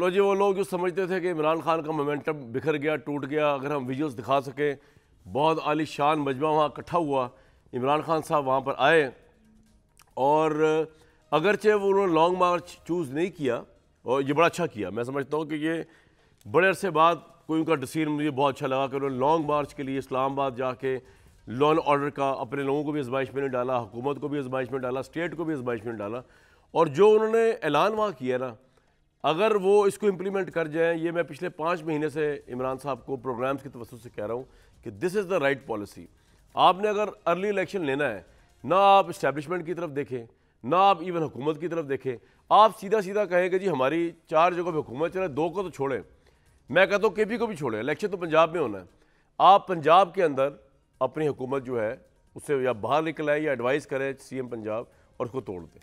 लो जी वो लोग जो समझते थे कि इमरान खान का मोमेंटम बिखर गया टूट गया अगर हम वीडियोस दिखा सकें बहुत आलिशान मजमा वहाँ इकट्ठा हुआ इमरान खान साहब वहाँ पर आए और अगरचे वो उन्होंने लॉन्ग मार्च चूज़ नहीं किया और ये बड़ा अच्छा किया मैं समझता हूँ कि ये बड़े अरसे बाद कोई उनका डिसीजन मुझे बहुत अच्छा लगा कि उन्होंने लॉन्ग मार्च के लिए इस्लामाबाद जाके लॉन ऑर्डर का अपने लोगों को भी आजमाइश में डाला हुकूमत को भी आजमाइश में डाला स्टेट को भी आजमाइश में डाला और जो उन्होंने ऐलान वहाँ किया ना अगर वो इसको इम्प्लीमेंट कर जाए ये मैं पिछले पाँच महीने से इमरान साहब को प्रोग्राम्स के तवसत से कह रहा हूँ कि this is the right policy आपने अगर अर्ली इलेक्शन लेना है ना आप इस्टेबलिशमेंट की तरफ देखें ना आप इवन हुकूमत की तरफ देखें आप सीधा सीधा कहें कि जी हमारी चार जगह पर हुकूमत चले दो को तो छोड़ें मैं कहता हूँ के पी को भी छोड़ें इलेक्शन तो पंजाब में होना है आप पंजाब के अंदर अपनी हुकूमत जो है उससे या बाहर निकलें या एडवाइस करें सी एम पंजाब और उसको तोड़ दें